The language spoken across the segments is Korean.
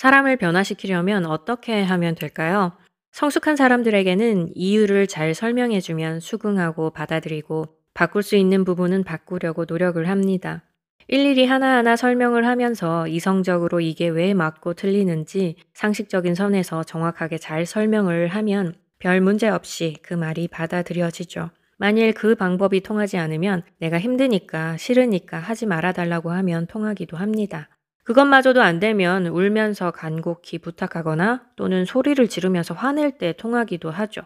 사람을 변화시키려면 어떻게 하면 될까요? 성숙한 사람들에게는 이유를 잘 설명해주면 수긍하고 받아들이고 바꿀 수 있는 부분은 바꾸려고 노력을 합니다. 일일이 하나하나 설명을 하면서 이성적으로 이게 왜 맞고 틀리는지 상식적인 선에서 정확하게 잘 설명을 하면 별 문제 없이 그 말이 받아들여지죠. 만일 그 방법이 통하지 않으면 내가 힘드니까 싫으니까 하지 말아달라고 하면 통하기도 합니다. 그것마저도 안 되면 울면서 간곡히 부탁하거나 또는 소리를 지르면서 화낼 때 통하기도 하죠.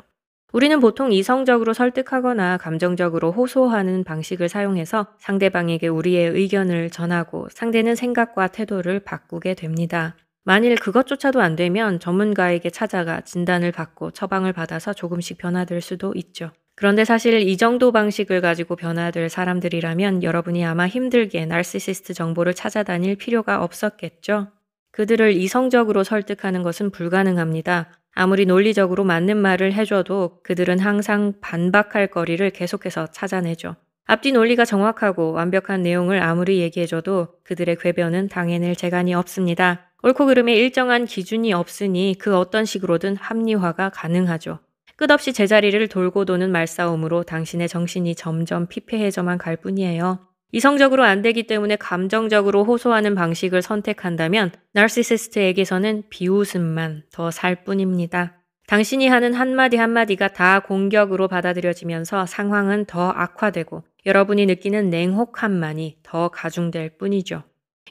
우리는 보통 이성적으로 설득하거나 감정적으로 호소하는 방식을 사용해서 상대방에게 우리의 의견을 전하고 상대는 생각과 태도를 바꾸게 됩니다. 만일 그것조차도 안 되면 전문가에게 찾아가 진단을 받고 처방을 받아서 조금씩 변화될 수도 있죠. 그런데 사실 이 정도 방식을 가지고 변화될 사람들이라면 여러분이 아마 힘들게 날시시스트 정보를 찾아다닐 필요가 없었겠죠. 그들을 이성적으로 설득하는 것은 불가능합니다. 아무리 논리적으로 맞는 말을 해줘도 그들은 항상 반박할 거리를 계속해서 찾아내죠. 앞뒤 논리가 정확하고 완벽한 내용을 아무리 얘기해줘도 그들의 궤변은 당해낼 재간이 없습니다. 옳고 그름에 일정한 기준이 없으니 그 어떤 식으로든 합리화가 가능하죠. 끝없이 제자리를 돌고 도는 말싸움으로 당신의 정신이 점점 피폐해져만 갈 뿐이에요. 이성적으로 안 되기 때문에 감정적으로 호소하는 방식을 선택한다면 나르시시스트에게서는 비웃음만 더 살 뿐입니다. 당신이 하는 한마디 한마디가 다 공격으로 받아들여지면서 상황은 더 악화되고 여러분이 느끼는 냉혹함만이 더 가중될 뿐이죠.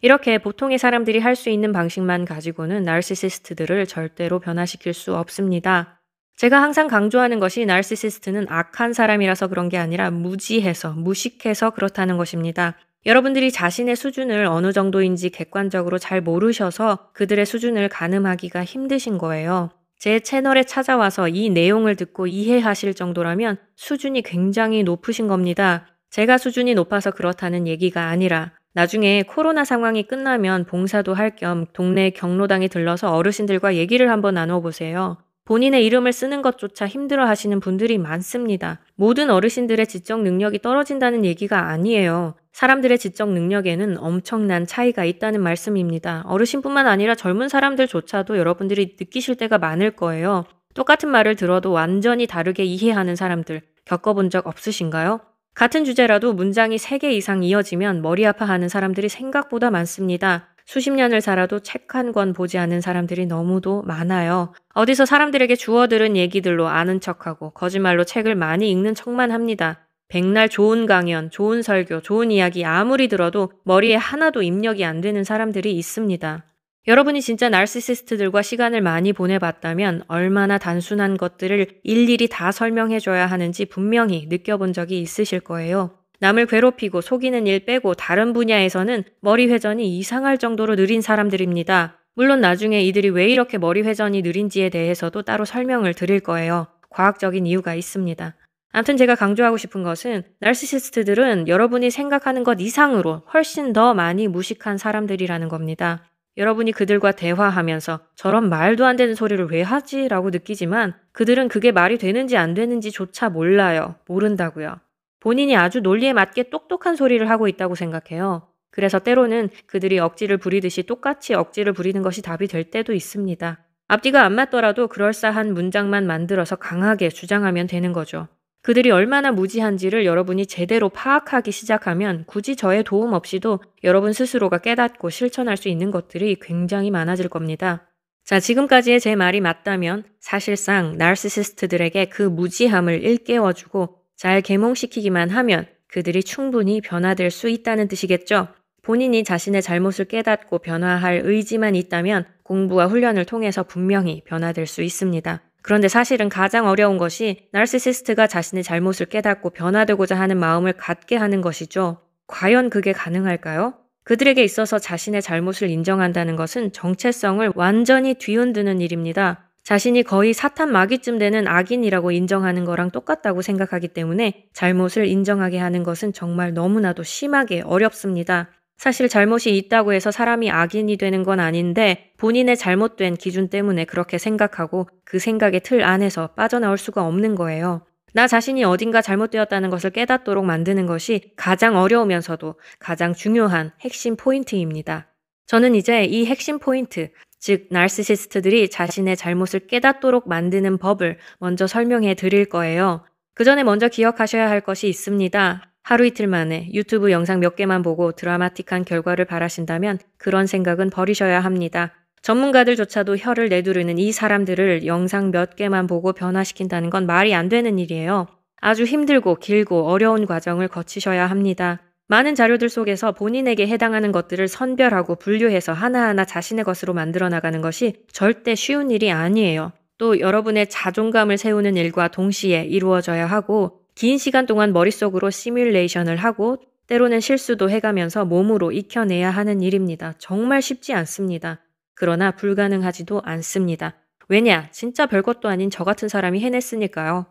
이렇게 보통의 사람들이 할 수 있는 방식만 가지고는 나르시시스트들을 절대로 변화시킬 수 없습니다. 제가 항상 강조하는 것이 날시시스트는 악한 사람이라서 그런 게 아니라 무지해서, 무식해서 그렇다는 것입니다. 여러분들이 자신의 수준을 어느 정도인지 객관적으로 잘 모르셔서 그들의 수준을 가늠하기가 힘드신 거예요. 제 채널에 찾아와서 이 내용을 듣고 이해하실 정도라면 수준이 굉장히 높으신 겁니다. 제가 수준이 높아서 그렇다는 얘기가 아니라 나중에 코로나 상황이 끝나면 봉사도 할 겸 동네 경로당에 들러서 어르신들과 얘기를 한번 나눠보세요. 본인의 이름을 쓰는 것조차 힘들어 하시는 분들이 많습니다. 모든 어르신들의 지적 능력이 떨어진다는 얘기가 아니에요. 사람들의 지적 능력에는 엄청난 차이가 있다는 말씀입니다. 어르신뿐만 아니라 젊은 사람들조차도 여러분들이 느끼실 때가 많을 거예요. 똑같은 말을 들어도 완전히 다르게 이해하는 사람들 겪어본 적 없으신가요? 같은 주제라도 문장이 3개 이상 이어지면 머리 아파하는 사람들이 생각보다 많습니다. 수십 년을 살아도 책 한 권 보지 않은 사람들이 너무도 많아요. 어디서 사람들에게 주어 들은 얘기들로 아는 척하고 거짓말로 책을 많이 읽는 척만 합니다. 백날 좋은 강연, 좋은 설교, 좋은 이야기 아무리 들어도 머리에 하나도 입력이 안 되는 사람들이 있습니다. 여러분이 진짜 날르시시스트들과 시간을 많이 보내봤다면 얼마나 단순한 것들을 일일이 다 설명해줘야 하는지 분명히 느껴본 적이 있으실 거예요. 남을 괴롭히고 속이는 일 빼고 다른 분야에서는 머리 회전이 이상할 정도로 느린 사람들입니다. 물론 나중에 이들이 왜 이렇게 머리 회전이 느린지에 대해서도 따로 설명을 드릴 거예요. 과학적인 이유가 있습니다. 암튼 제가 강조하고 싶은 것은 날시시스트들은 여러분이 생각하는 것 이상으로 훨씬 더 많이 무식한 사람들이라는 겁니다. 여러분이 그들과 대화하면서 저런 말도 안 되는 소리를 왜 하지? 라고 느끼지만 그들은 그게 말이 되는지 안 되는지조차 몰라요. 모른다고요. 본인이 아주 논리에 맞게 똑똑한 소리를 하고 있다고 생각해요. 그래서 때로는 그들이 억지를 부리듯이 똑같이 억지를 부리는 것이 답이 될 때도 있습니다. 앞뒤가 안 맞더라도 그럴싸한 문장만 만들어서 강하게 주장하면 되는 거죠. 그들이 얼마나 무지한지를 여러분이 제대로 파악하기 시작하면 굳이 저의 도움 없이도 여러분 스스로가 깨닫고 실천할 수 있는 것들이 굉장히 많아질 겁니다. 자, 지금까지의 제 말이 맞다면 사실상 나르시시스트들에게 그 무지함을 일깨워주고 잘 계몽시키기만 하면 그들이 충분히 변화될 수 있다는 뜻이겠죠. 본인이 자신의 잘못을 깨닫고 변화할 의지만 있다면 공부와 훈련을 통해서 분명히 변화될 수 있습니다. 그런데 사실은 가장 어려운 것이 나르시시스트가 자신의 잘못을 깨닫고 변화되고자 하는 마음을 갖게 하는 것이죠. 과연 그게 가능할까요? 그들에게 있어서 자신의 잘못을 인정한다는 것은 정체성을 완전히 뒤흔드는 일입니다. 자신이 거의 사탄 마귀쯤 되는 악인이라고 인정하는 거랑 똑같다고 생각하기 때문에 잘못을 인정하게 하는 것은 정말 너무나도 심하게 어렵습니다. 사실 잘못이 있다고 해서 사람이 악인이 되는 건 아닌데 본인의 잘못된 기준 때문에 그렇게 생각하고 그 생각의 틀 안에서 빠져나올 수가 없는 거예요. 나 자신이 어딘가 잘못되었다는 것을 깨닫도록 만드는 것이 가장 어려우면서도 가장 중요한 핵심 포인트입니다. 저는 이제 이 핵심 포인트, 즉, 나르시시스트들이 자신의 잘못을 깨닫도록 만드는 법을 먼저 설명해 드릴 거예요. 그 전에 먼저 기억하셔야 할 것이 있습니다. 하루 이틀 만에 유튜브 영상 몇 개만 보고 드라마틱한 결과를 바라신다면 그런 생각은 버리셔야 합니다. 전문가들조차도 혀를 내두르는 이 사람들을 영상 몇 개만 보고 변화시킨다는 건 말이 안 되는 일이에요. 아주 힘들고 길고 어려운 과정을 거치셔야 합니다. 많은 자료들 속에서 본인에게 해당하는 것들을 선별하고 분류해서 하나하나 자신의 것으로 만들어 나가는 것이 절대 쉬운 일이 아니에요. 또 여러분의 자존감을 세우는 일과 동시에 이루어져야 하고, 긴 시간 동안 머릿속으로 시뮬레이션을 하고, 때로는 실수도 해가면서 몸으로 익혀내야 하는 일입니다. 정말 쉽지 않습니다. 그러나 불가능하지도 않습니다. 왜냐, 진짜 별것도 아닌 저 같은 사람이 해냈으니까요.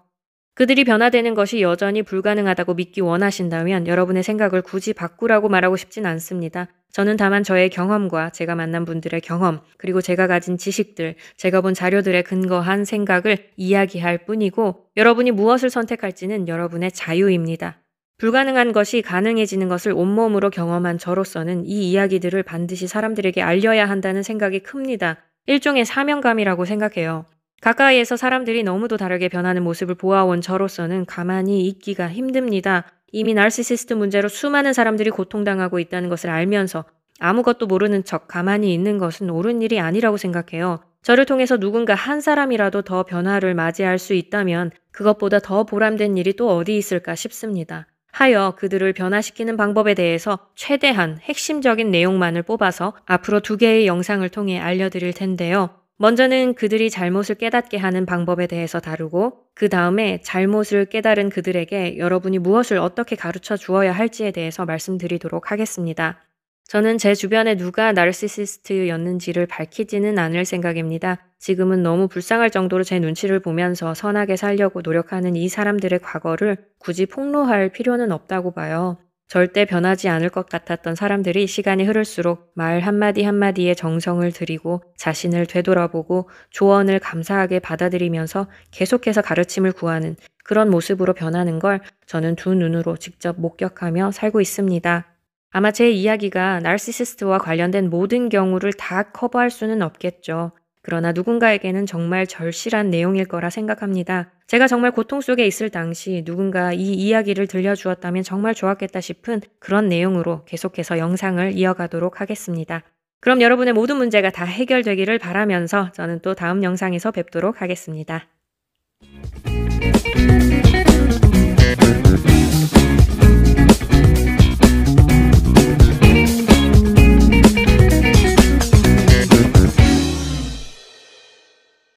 그들이 변화되는 것이 여전히 불가능하다고 믿기 원하신다면 여러분의 생각을 굳이 바꾸라고 말하고 싶진 않습니다. 저는 다만 저의 경험과 제가 만난 분들의 경험, 그리고 제가 가진 지식들, 제가 본 자료들에 근거한 생각을 이야기할 뿐이고 여러분이 무엇을 선택할지는 여러분의 자유입니다. 불가능한 것이 가능해지는 것을 온몸으로 경험한 저로서는 이 이야기들을 반드시 사람들에게 알려야 한다는 생각이 큽니다. 일종의 사명감이라고 생각해요. 가까이에서 사람들이 너무도 다르게 변하는 모습을 보아온 저로서는 가만히 있기가 힘듭니다. 이미 날시시스트 문제로 수많은 사람들이 고통당하고 있다는 것을 알면서 아무것도 모르는 척 가만히 있는 것은 옳은 일이 아니라고 생각해요. 저를 통해서 누군가 한 사람이라도 더 변화를 맞이할 수 있다면 그것보다 더 보람된 일이 또 어디 있을까 싶습니다. 하여 그들을 변화시키는 방법에 대해서 최대한 핵심적인 내용만을 뽑아서 앞으로 두 개의 영상을 통해 알려드릴 텐데요. 먼저는 그들이 잘못을 깨닫게 하는 방법에 대해서 다루고, 그 다음에 잘못을 깨달은 그들에게 여러분이 무엇을 어떻게 가르쳐 주어야 할지에 대해서 말씀드리도록 하겠습니다. 저는 제 주변에 누가 나르시시스트였는지를 밝히지는 않을 생각입니다. 지금은 너무 불쌍할 정도로 제 눈치를 보면서 선하게 살려고 노력하는 이 사람들의 과거를 굳이 폭로할 필요는 없다고 봐요. 절대 변하지 않을 것 같았던 사람들이 시간이 흐를수록 말 한마디 한마디에 정성을 들이고 자신을 되돌아보고 조언을 감사하게 받아들이면서 계속해서 가르침을 구하는 그런 모습으로 변하는 걸 저는 두 눈으로 직접 목격하며 살고 있습니다. 아마 제 이야기가 날시시스트와 관련된 모든 경우를 다 커버할 수는 없겠죠. 그러나 누군가에게는 정말 절실한 내용일 거라 생각합니다. 제가 정말 고통 속에 있을 당시 누군가 이 이야기를 들려주었다면 정말 좋았겠다 싶은 그런 내용으로 계속해서 영상을 이어가도록 하겠습니다. 그럼 여러분의 모든 문제가 다 해결되기를 바라면서 저는 또 다음 영상에서 뵙도록 하겠습니다.